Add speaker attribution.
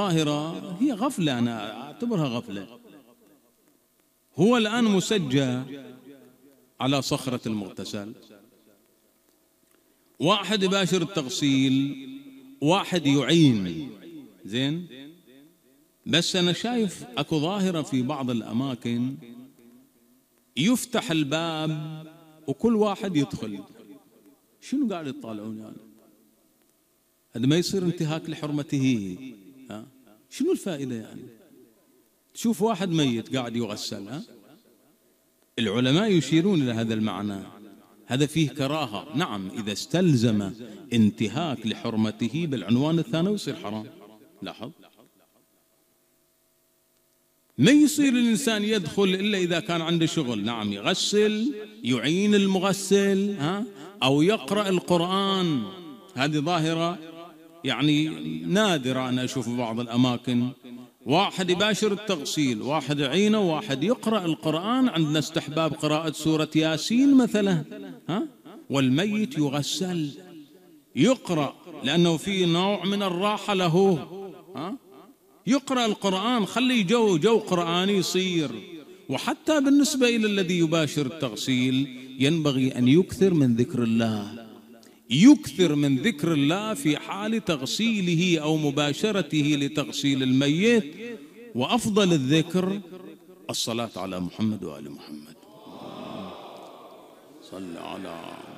Speaker 1: ظاهرة هي غفلة أنا أعتبرها غفلة هو الآن مسجى على صخرة المغتسل واحد يباشر التغسيل واحد يعين زين بس أنا شايف أكو ظاهرة في بعض الأماكن يفتح الباب وكل واحد يدخل شنو قاعد يطالعون يعني هذا ما يصير انتهاك لحرمته شنو الفائدة يعني تشوف واحد ميت قاعد يغسل ها العلماء يشيرون إلى هذا المعنى هذا فيه كراهة نعم إذا استلزم انتهاك لحرمته بالعنوان الثاني يصير حرام لاحظ ما يصير الإنسان يدخل إلا إذا كان عنده شغل نعم يغسل يعين المغسل ها أو يقرأ القرآن هذه ظاهرة يعني نادرة أنا أشوف بعض الأماكن واحد يباشر التغسيل واحد عينه واحد يقرأ القرآن عندنا استحباب قراءة سورة ياسين مثلا ها؟ والميت يغسل يقرأ لأنه في نوع من الراحة له ها؟ يقرأ القرآن خلي جو جو قرآني يصير وحتى بالنسبة إلى الذي يباشر التغسيل ينبغي أن يكثر من ذكر الله يكثر من ذكر الله في حال تغسيله أو مباشرته لتغسيل الميت وأفضل الذكر الصلاة على محمد وآل محمد صل على